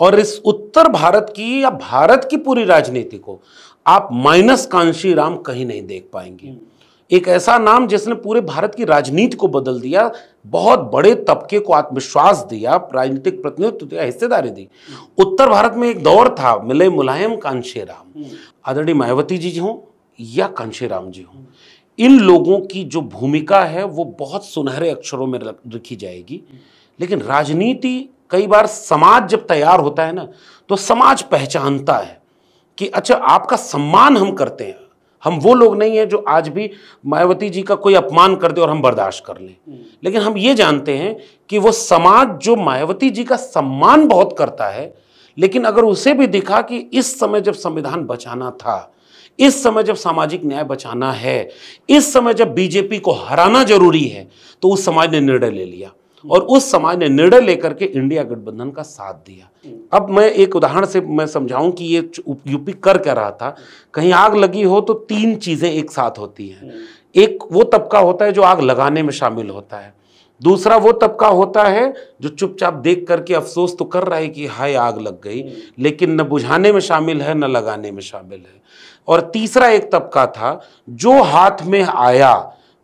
और इस उत्तर भारत की या भारत की पूरी राजनीति को आप माइनस कांशी राम कहीं नहीं देख पाएंगे हम्म। एक ऐसा नाम जिसने पूरे भारत की राजनीति को बदल दिया बहुत बड़े तबके को आत्मविश्वास दिया राजनीतिक प्रतिनिधित्व दिया हिस्सेदारी दी हम्म। उत्तर भारत में एक दौर था मिले मुलायम कांशी राम हम्म। आदरणीय मायावती जी हों या कांशी राम जी हों इन लोगों की जो भूमिका है वो बहुत सुनहरे अक्षरों में रखी जाएगी लेकिन राजनीति कई बार समाज जब तैयार होता है ना तो समाज पहचानता है कि अच्छा आपका सम्मान हम करते हैं हम वो लोग नहीं हैं जो आज भी मायावती जी का कोई अपमान कर दे और हम बर्दाश्त कर लें हम्म। लेकिन हम ये जानते हैं कि वो समाज जो मायावती जी का सम्मान बहुत करता है लेकिन अगर उसे भी दिखा कि इस समय जब संविधान बचाना था इस समय जब सामाजिक न्याय बचाना है इस समय जब बीजेपी को हराना जरूरी है तो उस समाज ने निर्णय ले लिया और उस समाज ने निर्णय लेकर के इंडिया गठबंधन का साथ दिया अब मैं एक उदाहरण से मैं समझाऊं कि ये यूपी कर क्या रहा था कहीं आग लगी हो तो तीन चीज़ें एक साथ होती हैं एक वो तबका होता है जो आग लगाने में शामिल होता है दूसरा वो तबका होता है जो चुपचाप देख करके अफसोस तो कर रहा है कि हाय आग लग गई लेकिन न बुझाने में शामिल है न लगाने में शामिल है और तीसरा एक तबका था जो हाथ में आया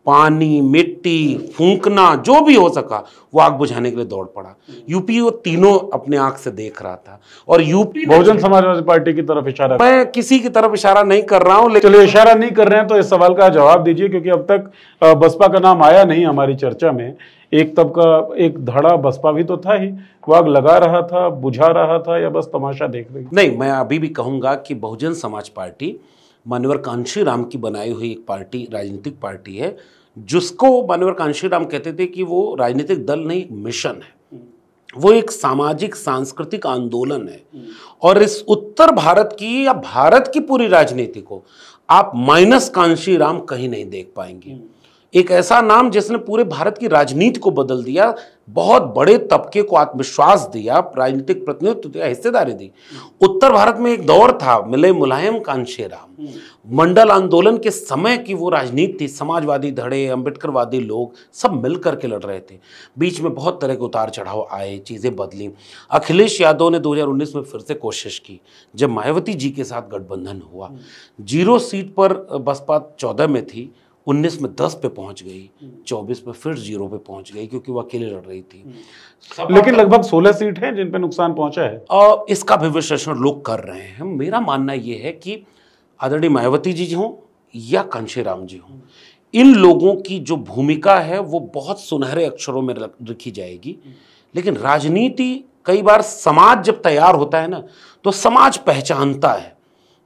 पानी मिट्टी फूंकना जो भी हो सका वो आग बुझाने के लिए दौड़ पड़ा यूपी वो तीनों अपने आंख से देख रहा था और यूपी बहुजन समाजवादी पार्टी की तरफ इशारा मैं किसी की तरफ इशारा नहीं कर रहा हूँ लेकिन इशारा नहीं कर रहे हैं तो इस सवाल का जवाब दीजिए क्योंकि अब तक बसपा का नाम आया नहीं हमारी चर्चा में एक तबका एक धड़ा बसपा भी तो था ही वो आग लगा रहा था बुझा रहा था या बस तमाशा देख रही नहीं मैं अभी भी कहूंगा कि बहुजन समाज पार्टी मानवर कांशी राम की बनाई हुई एक पार्टी राजनीतिक पार्टी है जिसको मानवर कांशी राम कहते थे कि वो राजनीतिक दल नहीं एक मिशन है वो एक सामाजिक सांस्कृतिक आंदोलन है और इस उत्तर भारत की या भारत की पूरी राजनीति को आप माइनस कांशी राम कहीं नहीं देख पाएंगे एक ऐसा नाम जिसने पूरे भारत की राजनीति को बदल दिया बहुत बड़े तबके को आत्मविश्वास दिया राजनीतिक प्रतिनिधित्व दिया हिस्सेदारी दी उत्तर भारत में एक दौर था मिले मुलायम कांशे राम मंडल आंदोलन के समय की वो राजनीति थी समाजवादी धड़े अंबेडकरवादी लोग सब मिल करके लड़ रहे थे बीच में बहुत तरह के उतार चढ़ाव आए चीज़ें बदली अखिलेश यादव ने 2019 में फिर से कोशिश की जब मायावती जी के साथ गठबंधन हुआ जीरो सीट पर बसपा चौदह में थी उन्नीस में दस पे पहुंच गई चौबीस में फिर जीरो पे पहुंच गई क्योंकि वो अकेले लड़ रही थी लेकिन मतलब लगभग सोलह सीट हैं जिन पे नुकसान पहुंचा है और इसका भी विश्लेषण लोग कर रहे हैं मेरा मानना यह है कि आदरणीय मायावती जी हों या राम जी हों इन लोगों की जो भूमिका है वो बहुत सुनहरे अक्षरों में रखी जाएगी लेकिन राजनीति कई बार समाज जब तैयार होता है ना तो समाज पहचानता है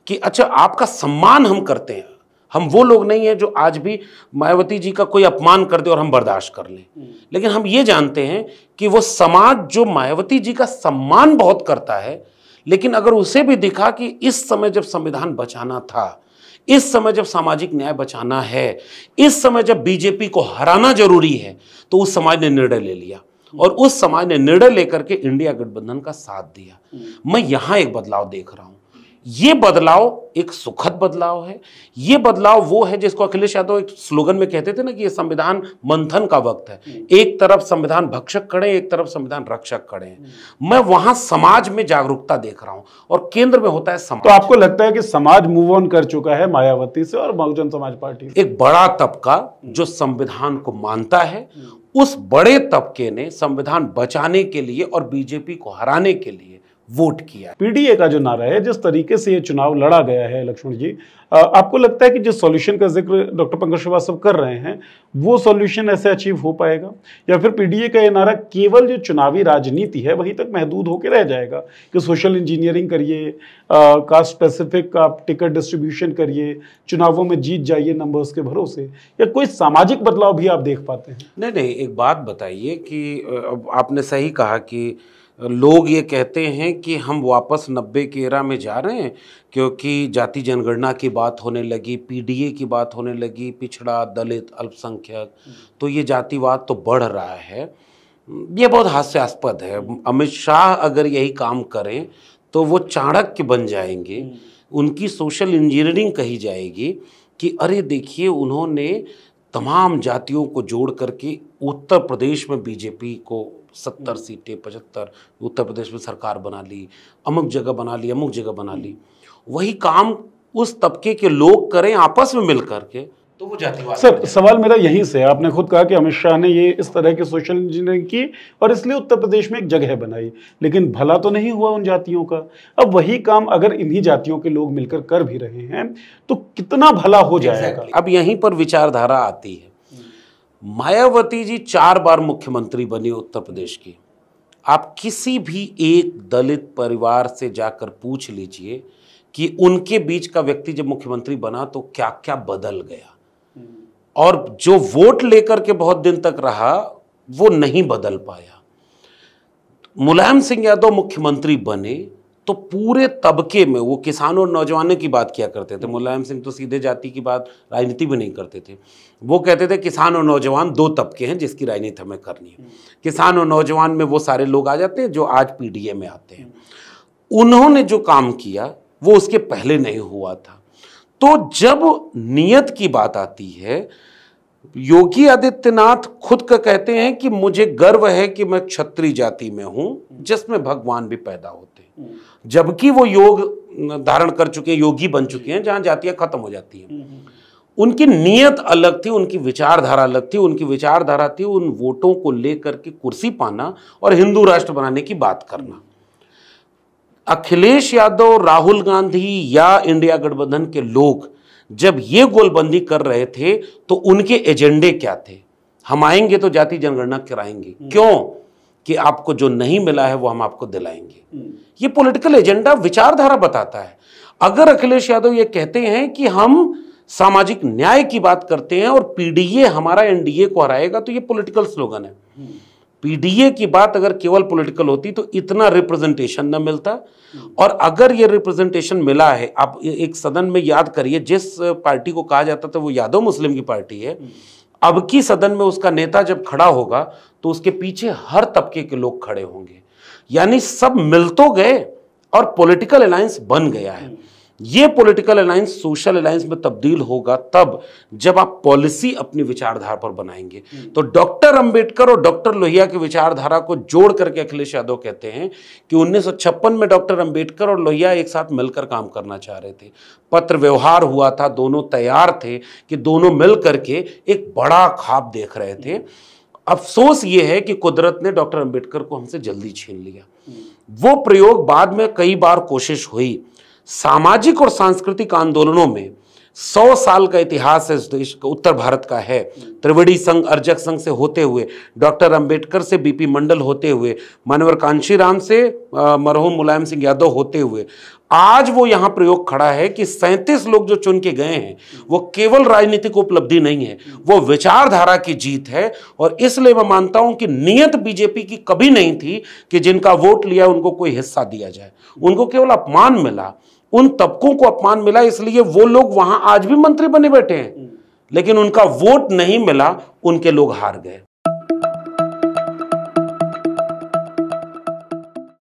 कि अच्छा आपका सम्मान हम करते हैं हम वो लोग नहीं हैं जो आज भी मायावती जी का कोई अपमान कर दे और हम बर्दाश्त कर लें लेकिन हम ये जानते हैं कि वो समाज जो मायावती जी का सम्मान बहुत करता है लेकिन अगर उसे भी दिखा कि इस समय जब संविधान बचाना था इस समय जब सामाजिक न्याय बचाना है इस समय जब बीजेपी को हराना जरूरी है तो उस समाज ने निर्णय ले लिया और उस समाज ने निर्णय लेकर के इंडिया गठबंधन का साथ दिया मैं यहां एक बदलाव देख रहा हूं ये बदलाव एक सुखद बदलाव है ये बदलाव वो है जिसको अखिलेश यादव एक स्लोगन में कहते थे ना कि ये संविधान मंथन का वक्त है हम्म। एक तरफ संविधान भक्षक खड़े एक तरफ संविधान रक्षक खड़े हैं हम्म। मैं वहां समाज में जागरूकता देख रहा हूं और केंद्र में होता है समाज तो आपको लगता है कि समाज मूव ऑन कर चुका है मायावती से और बहुजन समाज पार्टी से एक बड़ा तबका जो संविधान को मानता है हम्म। उस बड़े तबके ने संविधान बचाने के लिए और बीजेपी को हराने के लिए वोट किया पीडीए का जो नारा है जिस तरीके से ये चुनाव लड़ा गया है लक्ष्मण जी आपको लगता है कि जिस सॉल्यूशन का जिक्र डॉक्टर पंकज श्रीवास्तव कर रहे हैं वो सॉल्यूशन ऐसे अचीव हो पाएगा या फिर पीडीए का ये नारा केवल जो चुनावी राजनीति है वहीं तक महदूद होकर रह जाएगा कि सोशल इंजीनियरिंग करिए कास्ट स्पेसिफिक आप टिकट डिस्ट्रीब्यूशन करिए चुनावों में जीत जाइए नंबर्स के भरोसे या कोई सामाजिक बदलाव भी आप देख पाते हैं नहीं नहीं एक बात बताइए कि आपने सही कहा कि लोग ये कहते हैं कि हम वापस नब्बे के एरा में जा रहे हैं क्योंकि जाति जनगणना की बात होने लगी पीडीए की बात होने लगी पिछड़ा दलित अल्पसंख्यक हम्म। तो ये जातिवाद तो बढ़ रहा है ये बहुत हास्यास्पद है अमित शाह अगर यही काम करें तो वो चाणक्य बन जाएंगे हम्म। उनकी सोशल इंजीनियरिंग कही जाएगी कि अरे देखिए उन्होंने तमाम जातियों को जोड़ करके उत्तर प्रदेश में बीजेपी को सत्तर हम्म। सीटें पचहत्तर उत्तर प्रदेश में सरकार बना ली अमुक जगह बना ली अमुक जगह बना ली हम्म। वही काम उस तबके के लोग करें आपस में मिल करके के तो वो जातिवाद सर सवाल मेरा यहीं से है आपने खुद कहा कि अमित शाह ने ये इस तरह के सोशल इंजीनियरिंग की और इसलिए उत्तर प्रदेश में एक जगह बनाई लेकिन भला तो नहीं हुआ उन जातियों का अब वही काम अगर इन्हीं जातियों के लोग मिलकर कर भी रहे हैं तो कितना भला हो जाएगा अब यहीं पर विचारधारा आती है हम्म। मायावती जी चार बार मुख्यमंत्री बनी उत्तर प्रदेश की आप किसी भी एक दलित परिवार से जाकर पूछ लीजिए कि उनके बीच का व्यक्ति जब मुख्यमंत्री बना तो क्या क्या बदल गया और जो वोट लेकर के बहुत दिन तक रहा वो नहीं बदल पाया मुलायम सिंह यादव मुख्यमंत्री बने तो पूरे तबके में वो किसान और नौजवानों की बात किया करते थे मुलायम सिंह तो सीधे जाति की बात राजनीति भी नहीं करते थे वो कहते थे किसान और नौजवान दो तबके हैं जिसकी राजनीति हमें करनी है किसान और नौजवान में वो सारे लोग आ जाते हैं जो आज पीडीए में आते हैं उन्होंने जो काम किया वो उसके पहले नहीं हुआ था तो जब नियत की बात आती है योगी आदित्यनाथ खुद का कहते हैं कि मुझे गर्व है कि मैं क्षत्रिय जाति में हूं जिसमें भगवान भी पैदा होते हैं जबकि वो योग धारण कर चुके हैं योगी बन चुके हैं जहां जातियां खत्म हो जाती हैं उनकी नीयत अलग थी उनकी विचारधारा अलग थी उनकी विचारधारा थी उन वोटों को लेकर के कुर्सी पाना और हिंदू राष्ट्र बनाने की बात करना अखिलेश यादव राहुल गांधी या इंडिया गठबंधन के लोग जब ये गोलबंदी कर रहे थे तो उनके एजेंडे क्या थे हम आएंगे तो जाति जनगणना कराएंगे हम्म। क्यों कि आपको जो नहीं मिला है वो हम आपको दिलाएंगे हम्म। ये पॉलिटिकल एजेंडा विचारधारा बताता है अगर अखिलेश यादव ये कहते हैं कि हम सामाजिक न्याय की बात करते हैं और पीडीए हमारा एनडीए को हराएगा तो ये पॉलिटिकल स्लोगन है हम्म। पीडीए की बात अगर केवल पॉलिटिकल होती तो इतना रिप्रेजेंटेशन न मिलता और अगर ये रिप्रेजेंटेशन मिला है आप एक सदन में याद करिए जिस पार्टी को कहा जाता था वो यादव मुस्लिम की पार्टी है अब की सदन में उसका नेता जब खड़ा होगा तो उसके पीछे हर तबके के लोग खड़े होंगे यानी सब मिल तो गए और पॉलिटिकल अलायंस बन गया है ये पॉलिटिकल अलायंस सोशल अलायंस में तब्दील होगा तब जब आप पॉलिसी अपनी विचारधारा पर बनाएंगे तो डॉक्टर अंबेडकर और डॉक्टर लोहिया की विचारधारा को जोड़ करके अखिलेश यादव कहते हैं कि उन्नीस में डॉक्टर अंबेडकर और लोहिया एक साथ मिलकर काम करना चाह रहे थे पत्र व्यवहार हुआ था दोनों तैयार थे कि दोनों मिल करके एक बड़ा खाब देख रहे थे अफसोस ये है कि कुदरत ने डॉक्टर अंबेडकर को हमसे जल्दी छीन लिया वो प्रयोग बाद में कई बार कोशिश हुई सामाजिक और सांस्कृतिक आंदोलनों में सौ साल का इतिहास है इस देश का उत्तर भारत का है त्रिवेणी संघ अर्जक संघ से होते हुए डॉक्टर अंबेडकर से बीपी मंडल होते हुए मानवर कांशी राम से मरहूम मुलायम सिंह यादव होते हुए आज वो यहाँ प्रयोग खड़ा है कि सैंतीस लोग जो चुन के गए हैं वो केवल राजनीतिक उपलब्धि नहीं है वो विचारधारा की जीत है और इसलिए मैं मानता हूँ कि नियत बीजेपी की कभी नहीं थी कि जिनका वोट लिया उनको कोई हिस्सा दिया जाए उनको केवल अपमान मिला उन तबकों को अपमान मिला इसलिए वो लोग वहां आज भी मंत्री बने बैठे हैं लेकिन उनका वोट नहीं मिला उनके लोग हार गए